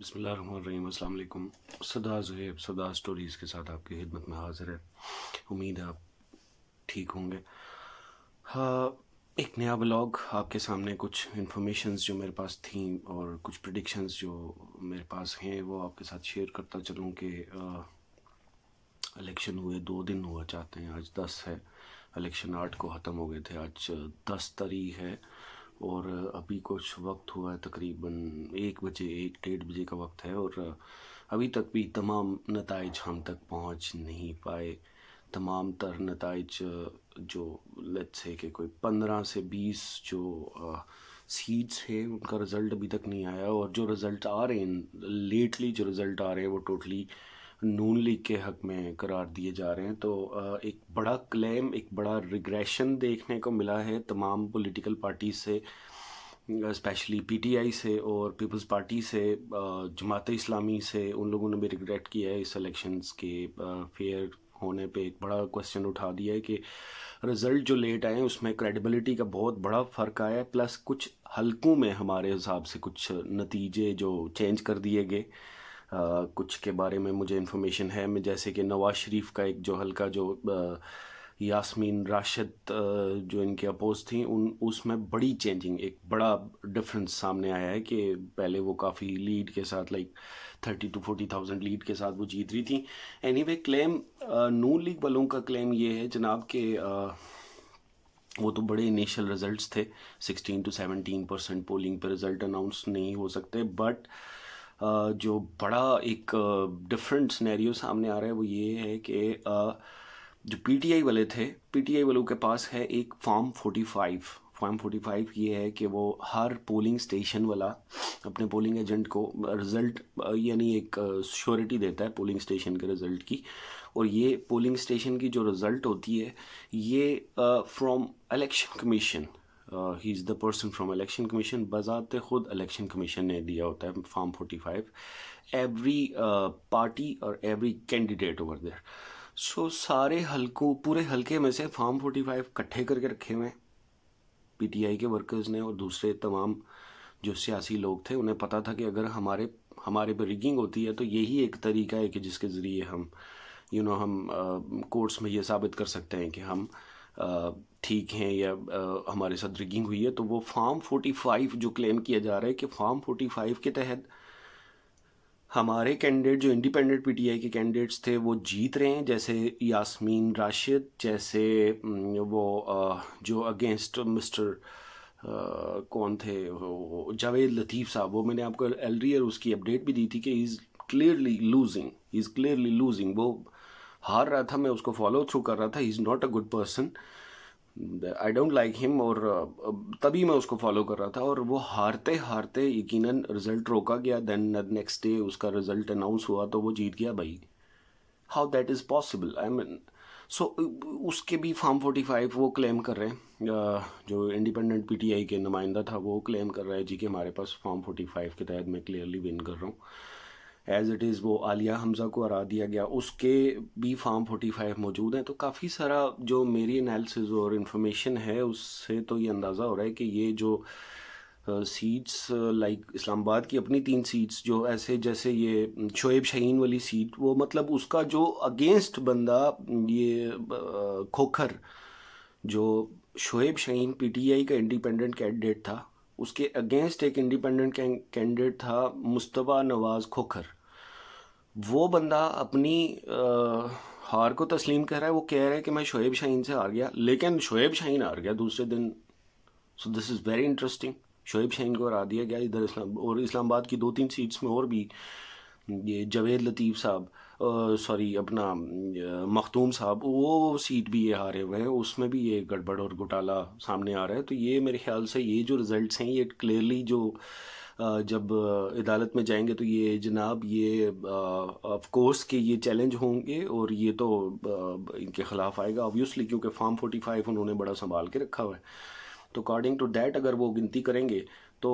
बसमीम सदा जहेब सदा स्टोरीज़ के साथ आपकी खिदमत में हाज़िर है उम्मीद है आप ठीक होंगे हाँ एक नया ब्लॉग आपके सामने कुछ इन्फॉर्मेशन जो मेरे पास थी और कुछ प्रडिक्शंस जो मेरे पास हैं वो आपके साथ शेयर करता चलूँ कि इलेक्शन हुए दो दिन हुआ चाहते हैं आज दस है इलेक्शन आठ को ख़त्म हो गए थे आज दस तारीख है और अभी कुछ वक्त हुआ है तकरीबन एक बजे एक डेढ़ बजे का वक्त है और अभी तक भी तमाम नतज हम तक पहुंच नहीं पाए तमाम तर नतज जो लेट्स है कि कोई पंद्रह से बीस जो सीट्स है उनका रिज़ल्ट अभी तक नहीं आया और जो रिज़ल्ट आ रहे हैं लेटली जो रिज़ल्ट आ रहे हैं वो टोटली totally नून लीग के हक में करार दिए जा रहे हैं तो एक बड़ा क्लेम एक बड़ा रिग्रेशन देखने को मिला है तमाम पॉलिटिकल पार्टी से स्पेशली पीटीआई से और पीपल्स पार्टी से जमात इस्लामी से उन लोगों ने भी रिग्रेट किया है इस इलेक्शंस के फेयर होने पे एक बड़ा क्वेश्चन उठा दिया है कि रिज़ल्ट जो लेट आए उसमें क्रेडिबिलिटी का बहुत बड़ा फ़र्क आया है प्लस कुछ हलकों में हमारे हिसाब से कुछ नतीजे जो चेंज कर दिए गए कुछ के बारे में मुझे इन्फॉर्मेशन है मैं जैसे कि नवाज शरीफ का एक जो हल्का जो यासमीन राशिद जो इनके अपोज थी उन उसमें बड़ी चेंजिंग एक बड़ा डिफरेंस सामने आया है कि पहले वो काफ़ी लीड के साथ like thirty two forty thousand lead के साथ वो जीत रही थी anyway claim Noon league वालों का क्लेम ये है जनाब के वो तो बड़े इनिशियल रिजल्ट्स थे sixteen to seventeen percent polling पर रिजल्ट अनाउंस नहीं हो सकते बट जो बड़ा एक डिफरेंट सिनेरियो सामने आ रहा है वो ये है कि जो पीटीआई वाले थे पीटीआई वालों के पास है एक फॉर्म 45 फॉर्म 45 ये है कि वो हर पोलिंग स्टेशन वाला अपने पोलिंग एजेंट को रिज़ल्ट यानी एक श्योरिटी देता है पोलिंग स्टेशन के रिज़ल्ट की और ये पोलिंग स्टेशन की जो रिज़ल्ट होती है ये from election commission he is the person from election commission बज़ात ख़ुद इलेक्शन कमीशन ने दिया होता है form forty five every party और every candidate over there so सारे हल्कों पूरे हल्के में से फॉर्म फोर्टी फाइव इकट्ठे करके रखे हुए हैं आई के वर्कर्स ने और दूसरे तमाम जो सियासी लोग थे उन्हें पता था कि अगर हमारे हमारे पर रिगिंग होती है तो यही एक तरीका है कि जिसके ज़रिए हम यू you नो know, हम कोर्ट्स में ये साबित कर सकते हैं कि हम uh, ठीक हैं या आ, हमारे साथ रिगिंग हुई है तो वो फार्म 45 जो क्लेम किया जा रहा है कि फार्म 45 के तहत हमारे कैंडिडेट जो इंडिपेंडेंट पीटीआई के कैंडिडेट्स थे वो जीत रहे हैं जैसे यासमीन राशिद जैसे वो जो अगेंस्ट मिस्टर कौन थे जावेद लतीफ़ साहब वो मैंने आपको और उसकी अपडेट भी दी थी कि is clearly losing is clearly losing वो हार रहा था मैं उसको फॉलो थ्रू कर रहा था he is not a good person I don't like him और तभी मैं उसको फॉलो कर रहा था और वो हारते हारते यकीन रिजल्ट रोका गया देन नेक्स्ट डे उसका रिजल्ट अनाउंस हुआ तो वो जीत गया भाई how that is possible I mean so उसके भी फॉर्म फोर्टी फाइव वो क्लेम कर रहे हैं जो इंडिपेंडेंट पी टी आई के नुमाइंदा था वो क्लेम कर रहा है जी कि हमारे पास फॉर्म फोर्टी फाइव के तहत मैं क्लियरली विन कर रहा हूँ एज इट इज़ वो आलिया हमज़ा को हरा दिया गया उसके भी फार्म फोर्टी फाइव मौजूद हैं तो काफ़ी सारा जो मेरी एनालिसिस और इन्फॉर्मेशन है उससे तो ये अंदाज़ा हो रहा है कि ये जो सीट्स लाइक इस्लामाबाद की अपनी तीन सीट्स जो ऐसे जैसे ये शोएब शहीन वाली सीट वो मतलब उसका जो अगेंस्ट बंदा ये खोखर जो शोएब शहीन पीटीआई का इंडिपेंडेंट कैंडिडेट था उसके अगेंस्ट एक इंडिपेंडेंट कैंडिडेट था मुस्तफ़ा नवाज़ खोखर वो बंदा अपनी आ, हार को तस्लीम कर रहा है वो कह रहा है कि मैं शोएब शाहीन से हार गया लेकिन शोएब शाहीन हार गया दूसरे दिन so this is very interesting Shoaib Shaheen को हरा दिया गया इधर इस्लाम और इस्लामाबाद की दो तीन सीट्स में और भी ये जवेद लतीफ़ साहब सॉरी अपना मखतूम साहब वो सीट भी ये हारे हुए हैं उसमें भी ये गड़बड़ और घोटाला सामने आ रहा है तो ये मेरे ख्याल से ये जो रिज़ल्ट हैं ये क्लियरली जो जब अदालत में जाएंगे तो ये जनाब ये ऑफ कोर्स के ये चैलेंज होंगे और ये तो इनके ख़िलाफ़ आएगा ऑब्वियसली क्योंकि फॉर्म फोर्टी फाइव उन्होंने बड़ा संभाल के रखा हुआ है तो अकॉर्डिंग टू डैट अगर वो गिनती करेंगे तो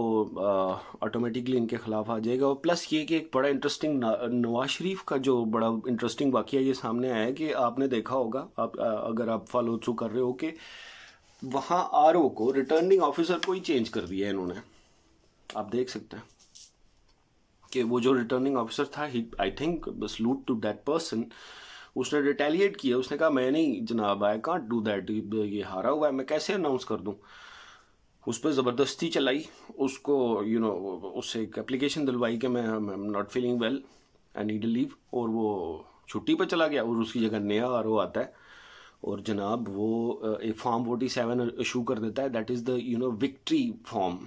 ऑटोमेटिकली इनके ख़िलाफ़ आ जाएगा और प्लस ये कि एक बड़ा इंटरेस्टिंग नवाज शरीफ का जो बड़ा इंटरेस्टिंग वाक्य ये सामने आया है कि आपने देखा होगा आप आ, अगर आप फॉलो थ्रू कर रहे हो कि वहाँ आर को रिटर्निंग ऑफिसर को ही चेंज कर दिया है इन्होंने आप देख सकते हैं कि वो जो रिटर्निंग ऑफिसर था he I think loot to that person उसने रिटेलिएट किया उसने कहा मैं नहीं जनाब आई कॉन्ट डू दैट ये हारा हुआ है मैं कैसे अनाउंस कर दूँ उस पर ज़बरदस्ती चलाई उसको यू you नो know, उससे एक एप्लीकेशन दिलवाई कि मैं I am not feeling well I need leave और वो छुट्टी पर चला गया और उसकी जगह नया आर आता है और जनाब वो एक फॉर्म फोर्टी सेवन इशू कर देता है that is the you know victory form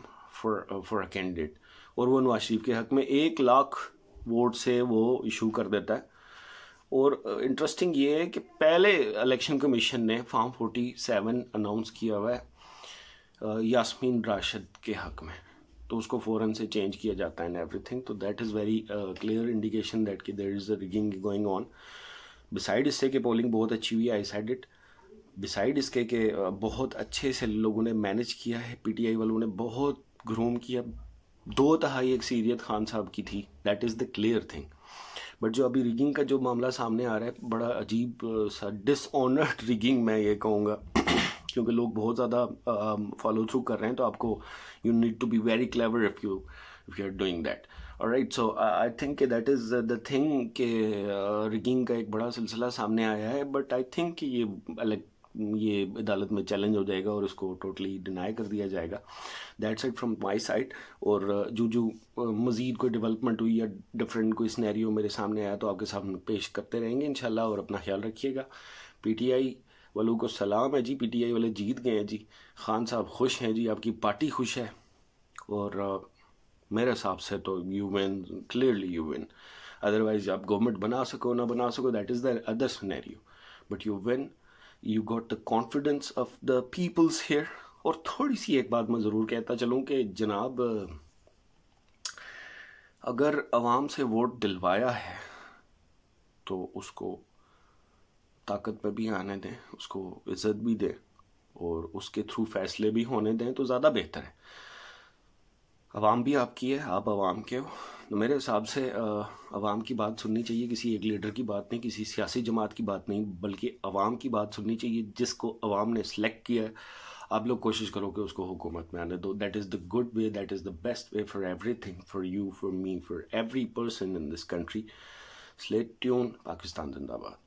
for for a candidate और वो नवाज शरीफ के हक में एक लाख वोट से वो इशू कर देता है और इंटरेस्टिंग uh, ये है कि पहले इलेक्शन कमीशन ने फॉर्म फोर्टी सेवन अनाउंस किया हुआ है यास्मीन uh, राशिद के हक में तो उसको फ़ौरन से चेंज किया जाता है एंड एवरीथिंग तो that is very clear indication that कि there is a rigging going on beside इससे कि पोलिंग बहुत अच्छी हुई है आई साइड इट बिसाइड इसके कि uh, बहुत अच्छे से लोगों ने मैनेज किया है पीटीआई वालों ने बहुत ग्रूम की अब दो तहाई एक सीरियत खान साहब की थी that is the clear thing but जो अभी रिगिंग का जो मामला सामने आ रहा है बड़ा अजीब सा डिसऑनर्ड रिगिंग मैं ये कहूँगा क्योंकि लोग बहुत ज़्यादा फॉलो थ्रू कर रहे हैं तो आपको you need to be very clever if you if you are doing that और right so I think that is the thing के रिगिंग का एक बड़ा सिलसिला सामने आया है बट आई थिंक ये अलग ये अदालत में चैलेंज हो जाएगा और इसको टोटली डिनाई कर दिया जाएगा that it from my side और जो जो मज़ीद कोई डेवलपमेंट हुई या डिफरेंट कोई स्नैरियो मेरे सामने आया तो आपके सामने पेश करते रहेंगे इन और अपना ख्याल रखिएगा पी टी आई वालों को सलाम है जी पी टी आई वाले जीत गए हैं जी खान साहब खुश हैं जी आपकी पार्टी खुश है और मेरे हिसाब से तो you win clearly you win otherwise आप गवर्नमेंट बना सको ना बना सको that is the other scenario but you win you got the confidence of the peoples here और थोड़ी सी एक बात मैं ज़रूर कहता चलूँ कि जनाब अगर आवाम से वोट दिलवाया है तो उसको ताकत पर भी आने दें उसको इज़्ज़त भी दें और उसके थ्रू फैसले भी होने दें तो ज़्यादा बेहतर है आवाम भी आपकी है आप आवाम के हो तो मेरे हिसाब से आवाम की बात सुननी चाहिए किसी एक लीडर की बात नहीं किसी सियासी जमात की बात नहीं बल्कि आवाम की बात सुननी चाहिए जिसको आवाम ने सेलेक्ट किया है आप लोग कोशिश करो कि उसको हुकूमत में आने दो that is the good way that is the best way for everything for you for me for every person in this country stay tuned Pakistan जिंदाबाद